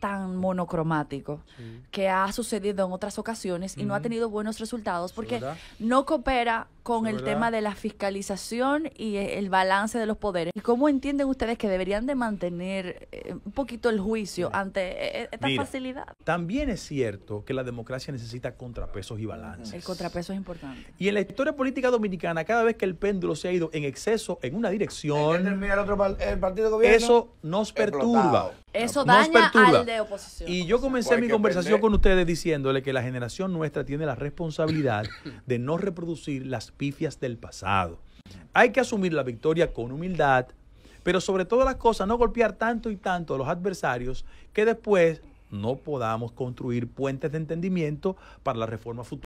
tan monocromático que ha sucedido en otras ocasiones y no ha tenido buenos resultados porque no coopera con el tema de la fiscalización y eh, el balance de los poderes. ¿Y cómo entienden ustedes que deberían de mantener eh, un poquito el juicio ante eh, esta facilidad? También es cierto que la democracia necesita contrapesos y balances. El contrapeso es importante. Y en la historia política dominicana, cada vez que el péndulo se ha ido en exceso en una dirección, eso nos perturba. Eso daña al de oposición. Y yo comencé pues mi conversación con ustedes diciéndole que la generación nuestra tiene la responsabilidad de no reproducir las pifias del pasado. Hay que asumir la victoria con humildad, pero sobre todas las cosas no golpear tanto y tanto a los adversarios que después no podamos construir puentes de entendimiento para la reforma futura.